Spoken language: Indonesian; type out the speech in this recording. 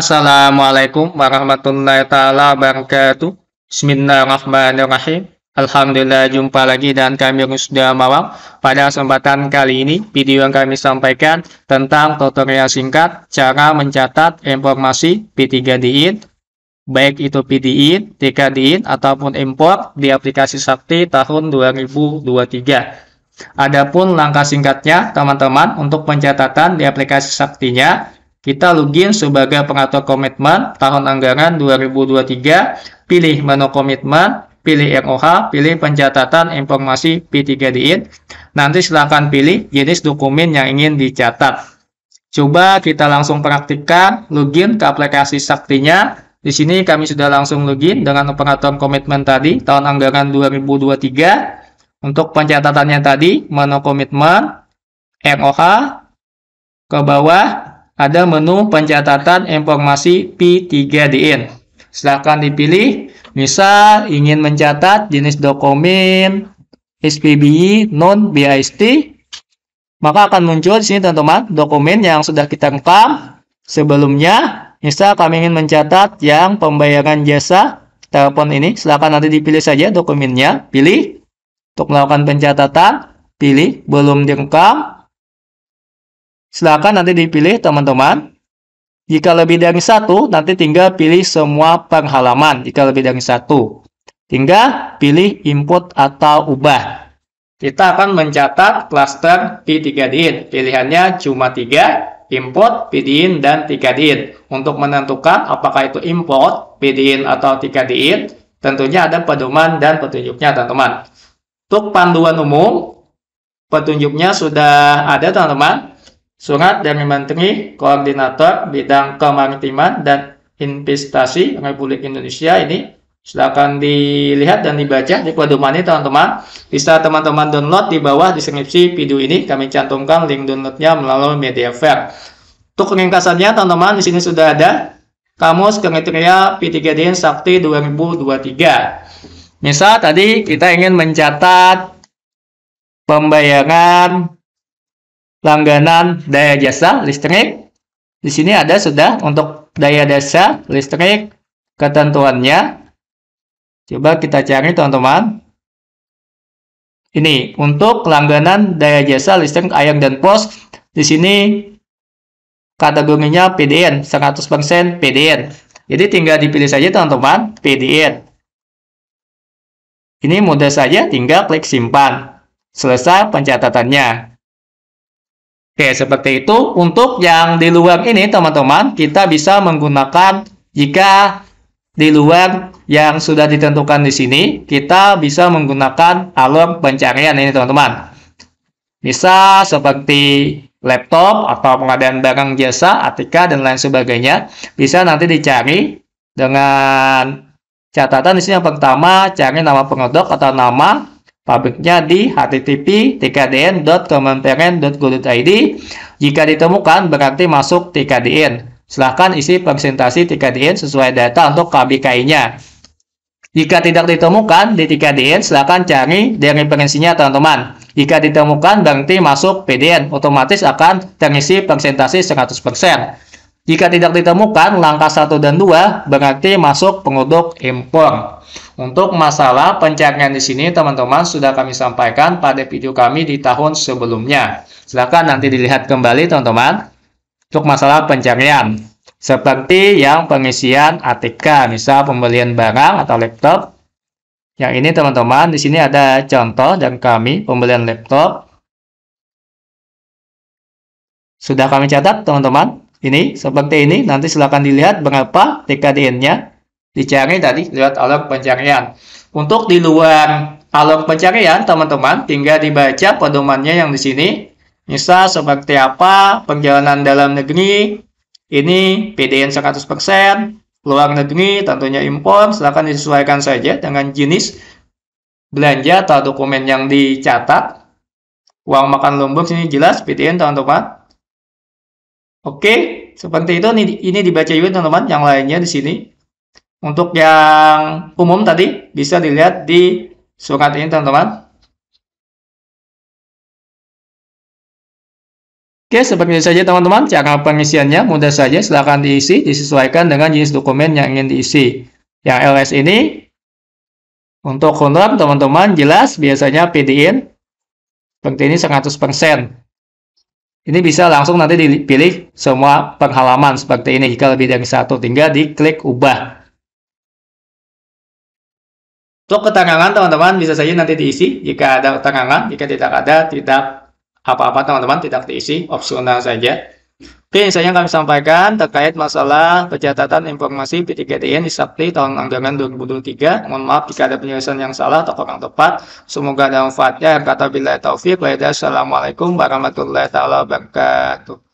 Assalamualaikum warahmatullahi taala wabarakatuh. Bismillahirrahmanirrahim. Alhamdulillah jumpa lagi dan kami sudah mawang Pada kesempatan kali ini, video yang kami sampaikan tentang tutorial singkat cara mencatat informasi P3DIN baik itu PDIN, TKDIN ataupun import di aplikasi Sakti tahun 2023. Adapun langkah singkatnya, teman-teman, untuk pencatatan di aplikasi saktinya, kita login sebagai pengatur komitmen tahun anggaran 2023, pilih menu komitmen, pilih ROH, pilih pencatatan informasi P3DIN. Nanti silakan pilih jenis dokumen yang ingin dicatat. Coba kita langsung praktikkan login ke aplikasi Saktinya. Di sini kami sudah langsung login dengan operator komitmen tadi tahun anggaran 2023. Untuk pencatatannya tadi, menu komitmen, ROH, ke bawah, ada menu pencatatan informasi P3DN. Silahkan dipilih, misal ingin mencatat jenis dokumen SPBI non-BIST, maka akan muncul di sini teman-teman dokumen yang sudah kita rekam sebelumnya. Misal kami ingin mencatat yang pembayaran jasa telepon ini, silahkan nanti dipilih saja dokumennya, pilih untuk melakukan pencatatan, pilih belum direkam, Silahkan nanti dipilih teman-teman. Jika lebih dari satu, nanti tinggal pilih semua penghalaman. Jika lebih dari satu, tinggal pilih input atau ubah. Kita akan mencatat cluster P3DIN. Pilihannya cuma tiga, input, PDIN, dan 3DIN. Untuk menentukan apakah itu import, PDIN, atau 3DIN, tentunya ada pedoman dan petunjuknya, teman-teman. Untuk panduan umum, petunjuknya sudah ada, teman-teman. Surat dari Menteri Koordinator Bidang Kemaritiman dan Investasi Republik Indonesia ini silakan dilihat dan dibaca di pedomani teman-teman bisa teman-teman download di bawah deskripsi video ini kami cantumkan link downloadnya melalui media fair. untuk ringkasannya teman-teman di sini sudah ada kamus kriteria P3DN Sakti 2023 misal tadi kita ingin mencatat pembayaran langganan daya jasa listrik. Di sini ada sudah untuk daya jasa listrik ketentuannya. Coba kita cari teman-teman. Ini untuk langganan daya jasa listrik ayam dan pos. Di sini kategorinya PDN, 100% PDN. Jadi tinggal dipilih saja teman-teman, PDN. Ini mudah saja, tinggal klik simpan. Selesai pencatatannya. Oke, seperti itu. Untuk yang di luar ini, teman-teman, kita bisa menggunakan jika di luar yang sudah ditentukan di sini, kita bisa menggunakan alur pencarian ini, teman-teman. Bisa seperti laptop atau pengadaan barang jasa, atika dan lain sebagainya. Bisa nanti dicari dengan catatan di sini yang pertama, cari nama produk atau nama pabriknya di http tkdn.kementerian.go.id. Jika ditemukan berarti masuk TKDN. Silahkan isi presentasi TKDN sesuai data untuk KBKI-nya. Jika tidak ditemukan di TKDN, silahkan cari dari referensinya teman-teman. Jika ditemukan berarti masuk PDN, otomatis akan terisi presentasi 100%. Jika tidak ditemukan langkah 1 dan 2 berarti masuk produk impor. Untuk masalah pencarian di sini teman-teman sudah kami sampaikan pada video kami di tahun sebelumnya. Silakan nanti dilihat kembali teman-teman untuk masalah pencarian. Seperti yang pengisian ATK, misal pembelian barang atau laptop. Yang ini teman-teman, di sini ada contoh dan kami pembelian laptop. Sudah kami catat teman-teman ini seperti ini nanti silahkan dilihat berapa TKDN-nya dicari tadi lewat alat pencarian untuk di luar alat pencarian teman-teman tinggal dibaca pedomannya yang di sini misal seperti apa perjalanan dalam negeri ini PDN 100% luar negeri tentunya impor silahkan disesuaikan saja dengan jenis belanja atau dokumen yang dicatat uang makan lumbung sini jelas PDN teman-teman Oke, seperti itu ini dibaca juga teman-teman yang lainnya di sini. Untuk yang umum tadi bisa dilihat di surat ini teman-teman. Oke, seperti itu saja teman-teman. Cara pengisiannya mudah saja, silahkan diisi, disesuaikan dengan jenis dokumen yang ingin diisi. Yang LS ini, untuk honor teman-teman jelas biasanya PDN. seperti ini 100%. Ini bisa langsung nanti dipilih semua penghalaman seperti ini. Jika lebih dari satu, tinggal diklik ubah. Untuk keterangan teman-teman bisa saja nanti diisi jika ada keterangan, jika tidak ada tidak apa-apa teman-teman tidak diisi, opsional saja. Oke, Saya akan sampaikan terkait masalah pencatatan informasi p di Sabri tahun anggaran 2023. Mohon maaf jika ada penjelasan yang salah atau kurang tepat. Semoga ada manfaatnya. Kata bila taufiq. Assalamualaikum warahmatullahi wabarakatuh.